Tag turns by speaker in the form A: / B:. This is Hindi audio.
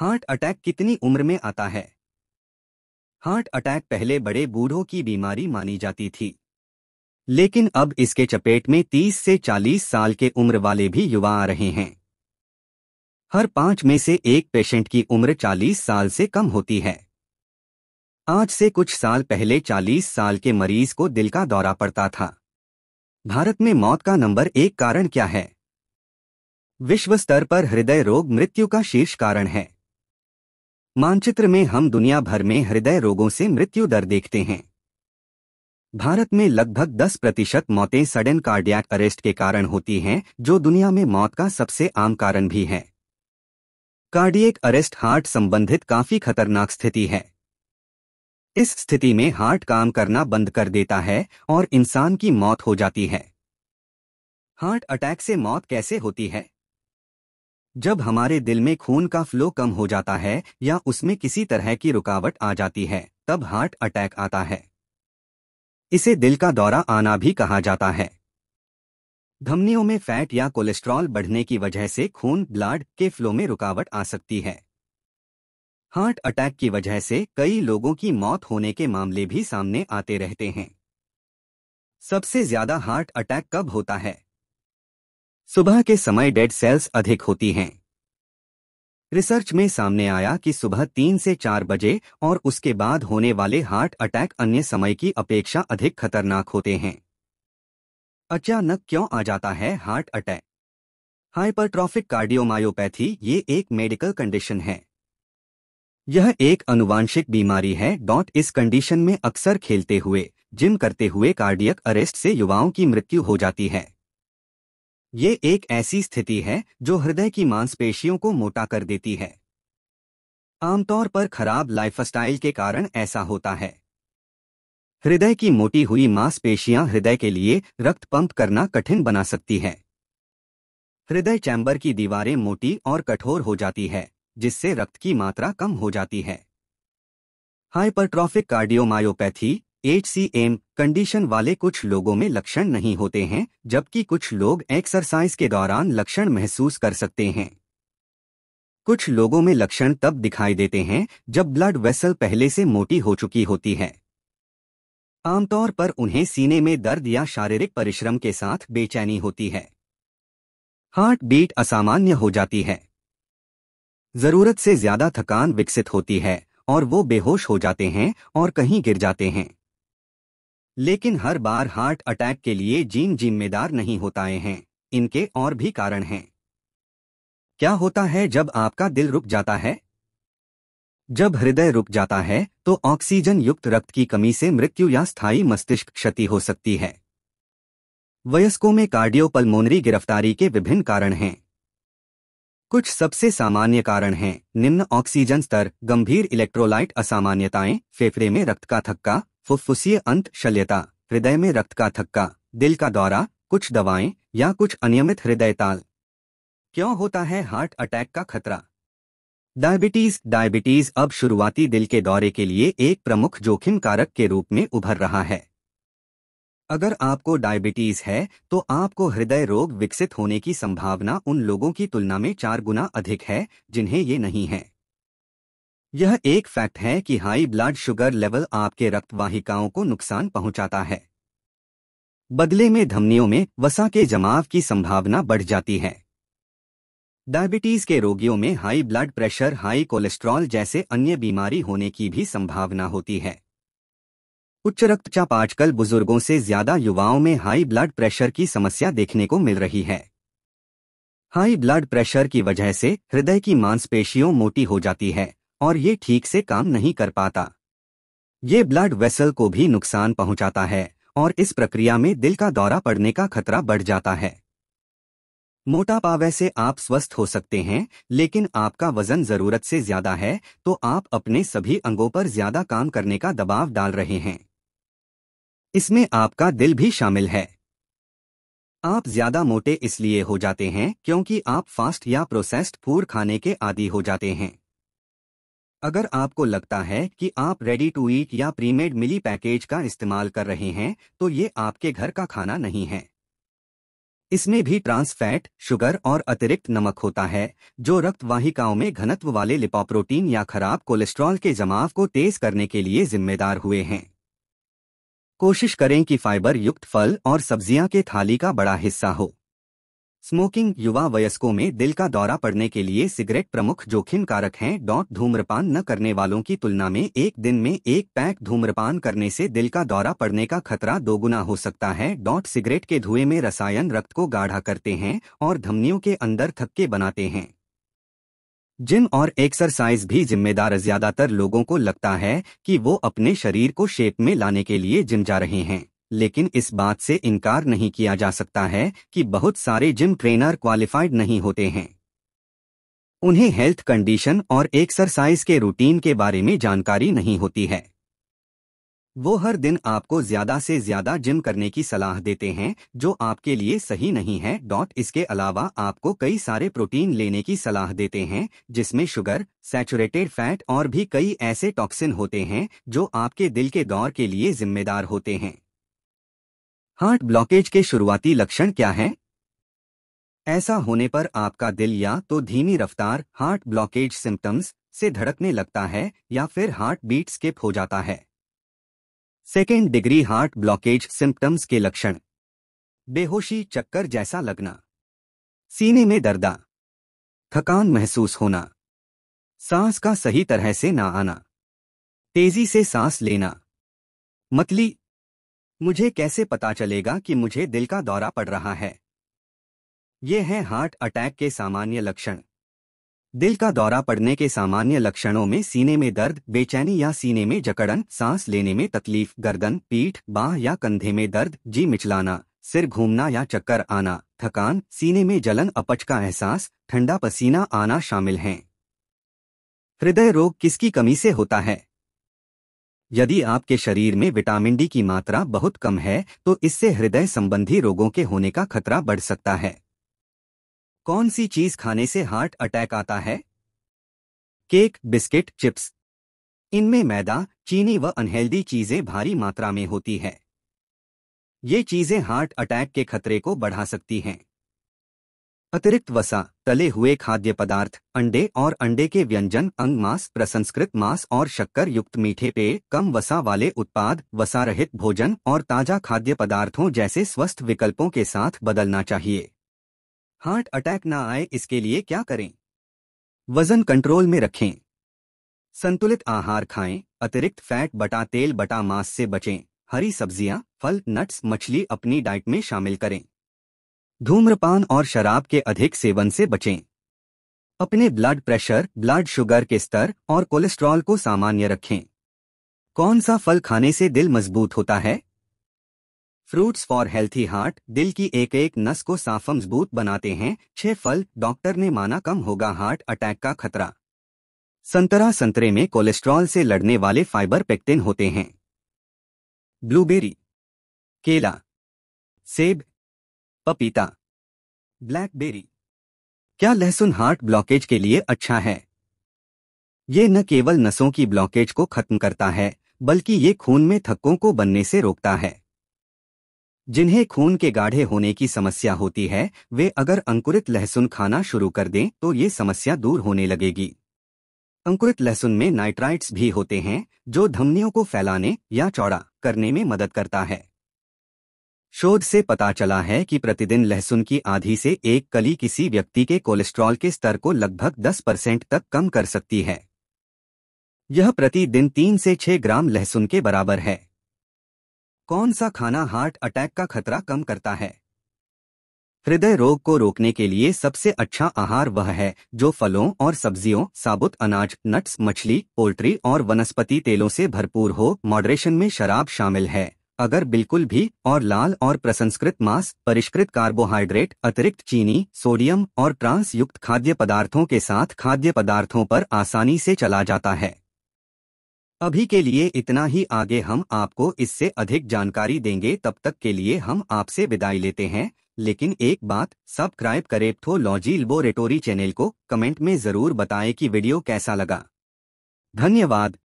A: हार्ट अटैक कितनी उम्र में आता है हार्ट अटैक पहले बड़े बूढ़ों की बीमारी मानी जाती थी लेकिन अब इसके चपेट में 30 से 40 साल के उम्र वाले भी युवा आ रहे हैं हर पांच में से एक पेशेंट की उम्र 40 साल से कम होती है आज से कुछ साल पहले 40 साल के मरीज को दिल का दौरा पड़ता था भारत में मौत का नंबर एक कारण क्या है विश्व स्तर पर हृदय रोग मृत्यु का शीर्ष कारण है मानचित्र में हम दुनिया भर में हृदय रोगों से मृत्यु दर देखते हैं भारत में लगभग 10 प्रतिशत मौतें सडन कार्डियक अरेस्ट के कारण होती हैं जो दुनिया में मौत का सबसे आम कारण भी है कार्डियक अरेस्ट हार्ट संबंधित काफी खतरनाक स्थिति है इस स्थिति में हार्ट काम करना बंद कर देता है और इंसान की मौत हो जाती है हार्ट अटैक से मौत कैसे होती है जब हमारे दिल में खून का फ्लो कम हो जाता है या उसमें किसी तरह की रुकावट आ जाती है तब हार्ट अटैक आता है इसे दिल का दौरा आना भी कहा जाता है धमनियों में फैट या कोलेस्ट्रॉल बढ़ने की वजह से खून ब्लड के फ्लो में रुकावट आ सकती है हार्ट अटैक की वजह से कई लोगों की मौत होने के मामले भी सामने आते रहते हैं सबसे ज्यादा हार्ट अटैक कब होता है सुबह के समय डेड सेल्स अधिक होती हैं रिसर्च में सामने आया कि सुबह तीन से चार बजे और उसके बाद होने वाले हार्ट अटैक अन्य समय की अपेक्षा अधिक खतरनाक होते हैं अचानक क्यों आ जाता है हार्ट अटैक हाइपरट्रॉफिक कार्डियोमायोपैथी ये एक मेडिकल कंडीशन है यह एक अनुवांशिक बीमारी है डॉट इस कंडीशन में अक्सर खेलते हुए जिम करते हुए कार्डियक अरेस्ट से युवाओं की मृत्यु हो जाती है ये एक ऐसी स्थिति है जो हृदय की मांसपेशियों को मोटा कर देती है आमतौर पर खराब लाइफस्टाइल के कारण ऐसा होता है हृदय की मोटी हुई मांसपेशियां हृदय के लिए रक्त पंप करना कठिन बना सकती है हृदय चैम्बर की दीवारें मोटी और कठोर हो जाती है जिससे रक्त की मात्रा कम हो जाती है हाइपरट्रॉफिक कार्डियोमायोपैथी एच कंडीशन वाले कुछ लोगों में लक्षण नहीं होते हैं जबकि कुछ लोग एक्सरसाइज के दौरान लक्षण महसूस कर सकते हैं कुछ लोगों में लक्षण तब दिखाई देते हैं जब ब्लड वेसल पहले से मोटी हो चुकी होती है आमतौर पर उन्हें सीने में दर्द या शारीरिक परिश्रम के साथ बेचैनी होती है हार्ट बीट असामान्य हो जाती है जरूरत से ज्यादा थकान विकसित होती है और वो बेहोश हो जाते हैं और कहीं गिर जाते हैं लेकिन हर बार हार्ट अटैक के लिए जीन जिम्मेदार नहीं होता हैं इनके और भी कारण हैं क्या होता है जब आपका दिल रुक जाता है जब हृदय रुक जाता है तो ऑक्सीजन युक्त रक्त की कमी से मृत्यु या स्थायी मस्तिष्क क्षति हो सकती है वयस्कों में कार्डियोपल्मोनरी गिरफ्तारी के विभिन्न कारण हैं कुछ सबसे सामान्य कारण हैं निम्न ऑक्सीजन स्तर गंभीर इलेक्ट्रोलाइट असामान्यताएं फेफड़े में रक्त का थक्का फुफ्फुसीय अंत शल्यता हृदय में रक्त का थक्का दिल का दौरा कुछ दवाएं या कुछ अनियमित हृदय ताल क्यों होता है हार्ट अटैक का खतरा डायबिटीज डायबिटीज अब शुरुआती दिल के दौरे के लिए एक प्रमुख जोखिम कारक के रूप में उभर रहा है अगर आपको डायबिटीज है तो आपको हृदय रोग विकसित होने की संभावना उन लोगों की तुलना में चार गुना अधिक है जिन्हें ये नहीं है यह एक फैक्ट है कि हाई ब्लड शुगर लेवल आपके रक्तवाहिकाओं को नुकसान पहुंचाता है बदले में धमनियों में वसा के जमाव की संभावना बढ़ जाती है डायबिटीज के रोगियों में high blood pressure high cholesterol जैसे अन्य बीमारी होने की भी संभावना होती है उच्च रक्तचाप आजकल बुजुर्गों से ज्यादा युवाओं में हाई ब्लड प्रेशर की समस्या देखने को मिल रही है हाई ब्लड प्रेशर की वजह से हृदय की मांसपेशियों मोटी हो जाती है और ये ठीक से काम नहीं कर पाता ये ब्लड वेसल को भी नुकसान पहुंचाता है और इस प्रक्रिया में दिल का दौरा पड़ने का खतरा बढ़ जाता है मोटापा वैसे आप स्वस्थ हो सकते हैं लेकिन आपका वजन जरूरत से ज्यादा है तो आप अपने सभी अंगों पर ज्यादा काम करने का दबाव डाल रहे हैं इसमें आपका दिल भी शामिल है आप ज्यादा मोटे इसलिए हो जाते हैं क्योंकि आप फास्ट या प्रोसेस्ड फूड खाने के आदि हो जाते हैं अगर आपको लगता है कि आप रेडी टू ईट या प्रीमेड मिली पैकेज का इस्तेमाल कर रहे हैं तो ये आपके घर का खाना नहीं है इसमें भी ट्रांस फैट शुगर और अतिरिक्त नमक होता है जो रक्त वाहिकाओं में घनत्व वाले लिपोप्रोटीन या खराब कोलेस्ट्रॉल के जमाव को तेज करने के लिए जिम्मेदार हुए हैं कोशिश करें कि फाइबर युक्त फल और सब्जियां के थाली का बड़ा हिस्सा हो स्मोकिंग युवा वयस्कों में दिल का दौरा पड़ने के लिए सिगरेट प्रमुख जोखिम कारक हैं डॉट धूम्रपान न करने वालों की तुलना में एक दिन में एक पैक धूम्रपान करने से दिल का दौरा पड़ने का खतरा दोगुना हो सकता है डॉट सिगरेट के धुएं में रसायन रक्त को गाढ़ा करते हैं और धमनियों के अंदर थक्के बनाते हैं जिम और एक्सरसाइज भी जिम्मेदार ज्यादातर लोगों को लगता है कि वो अपने शरीर को शेप में लाने के लिए जिम जा रहे हैं लेकिन इस बात से इनकार नहीं किया जा सकता है कि बहुत सारे जिम ट्रेनर क्वालिफाइड नहीं होते हैं उन्हें हेल्थ कंडीशन और एक्सरसाइज के रूटीन के बारे में जानकारी नहीं होती है वो हर दिन आपको ज्यादा से ज्यादा जिम करने की सलाह देते हैं जो आपके लिए सही नहीं है डॉट इसके अलावा आपको कई सारे प्रोटीन लेने की सलाह देते हैं जिसमें शुगर सैचुरेटेड फैट और भी कई ऐसे टॉक्सिन होते हैं जो आपके दिल के दौर के लिए जिम्मेदार होते हैं हार्ट ब्लॉकेज के शुरुआती लक्षण क्या हैं ऐसा होने पर आपका दिल या तो धीमी रफ्तार हार्ट ब्लॉकेज सिम्टम्स से धड़कने लगता है या फिर हार्ट बीट स्किप हो जाता है second degree heart blockage symptoms के लक्षण बेहोशी चक्कर जैसा लगना सीने में दर्दा थकान महसूस होना सांस का सही तरह से ना आना तेजी से सांस लेना मतली मुझे कैसे पता चलेगा कि मुझे दिल का दौरा पड़ रहा है ये है हार्ट अटैक के सामान्य लक्षण दिल का दौरा पड़ने के सामान्य लक्षणों में सीने में दर्द बेचैनी या सीने में जकड़न सांस लेने में तकलीफ गर्दन पीठ बाह या कंधे में दर्द जी मिचलाना सिर घूमना या चक्कर आना थकान सीने में जलन अपच का एहसास ठंडा पसीना आना शामिल हैं हृदय रोग किसकी कमी से होता है यदि आपके शरीर में विटामिन डी की मात्रा बहुत कम है तो इससे हृदय संबंधी रोगों के होने का खतरा बढ़ सकता है कौन सी चीज खाने से हार्ट अटैक आता है केक बिस्किट चिप्स इनमें मैदा चीनी व अनहेल्दी चीजें भारी मात्रा में होती है ये चीजें हार्ट अटैक के खतरे को बढ़ा सकती हैं अतिरिक्त वसा तले हुए खाद्य पदार्थ अंडे और अंडे के व्यंजन अंग मांस प्रसंस्कृत मांस और शक्कर युक्त मीठे पेय कम वसा वाले उत्पाद वसा रहित भोजन और ताजा खाद्य पदार्थों जैसे स्वस्थ विकल्पों के साथ बदलना चाहिए हार्ट अटैक ना आए इसके लिए क्या करें वजन कंट्रोल में रखें संतुलित आहार खाएं अतिरिक्त फैट बटा तेल बटा मांस से बचें हरी सब्जियां फल नट्स मछली अपनी डाइट में शामिल करें धूम्रपान और शराब के अधिक सेवन से बचें अपने ब्लड प्रेशर ब्लड शुगर के स्तर और कोलेस्ट्रॉल को सामान्य रखें कौन सा फल खाने से दिल मजबूत होता है फ्रूट्स फॉर हेल्थी हार्ट दिल की एक एक नस को साफ मजबूत बनाते हैं छह फल डॉक्टर ने माना कम होगा हार्ट अटैक का खतरा संतरा संतरे में कोलेस्ट्रॉल से लड़ने वाले फाइबर पेक्टिन होते हैं ब्लूबेरी केला सेब पपीता ब्लैकबेरी क्या लहसुन हार्ट ब्लॉकेज के लिए अच्छा है ये न केवल नसों की ब्लॉकेज को खत्म करता है बल्कि ये खून में थक्कों को बनने से रोकता है जिन्हें खून के गाढ़े होने की समस्या होती है वे अगर अंकुरित लहसुन खाना शुरू कर दें तो ये समस्या दूर होने लगेगी अंकुरित लहसुन में नाइट्राइट्स भी होते हैं जो धमनियों को फैलाने या चौड़ा करने में मदद करता है शोध से पता चला है कि प्रतिदिन लहसुन की आधी से एक कली किसी व्यक्ति के कोलेस्ट्रॉल के स्तर को लगभग 10 परसेंट तक कम कर सकती है यह प्रतिदिन तीन से छह ग्राम लहसुन के बराबर है कौन सा खाना हार्ट अटैक का खतरा कम करता है हृदय रोग को रोकने के लिए सबसे अच्छा आहार वह है जो फलों और सब्जियों साबुत अनाज नट्स मछली पोल्ट्री और वनस्पति तेलों से भरपूर हो मॉडरेशन में शराब शामिल है अगर बिल्कुल भी और लाल और प्रसंस्कृत मांस परिष्कृत कार्बोहाइड्रेट अतिरिक्त चीनी सोडियम और ट्रांस युक्त खाद्य पदार्थों के साथ खाद्य पदार्थों पर आसानी से चला जाता है अभी के लिए इतना ही आगे हम आपको इससे अधिक जानकारी देंगे तब तक के लिए हम आपसे विदाई लेते हैं लेकिन एक बात सब्सक्राइब करें लॉजी लेबोरेटोरी चैनल को कमेंट में जरूर बताएं कि वीडियो कैसा लगा धन्यवाद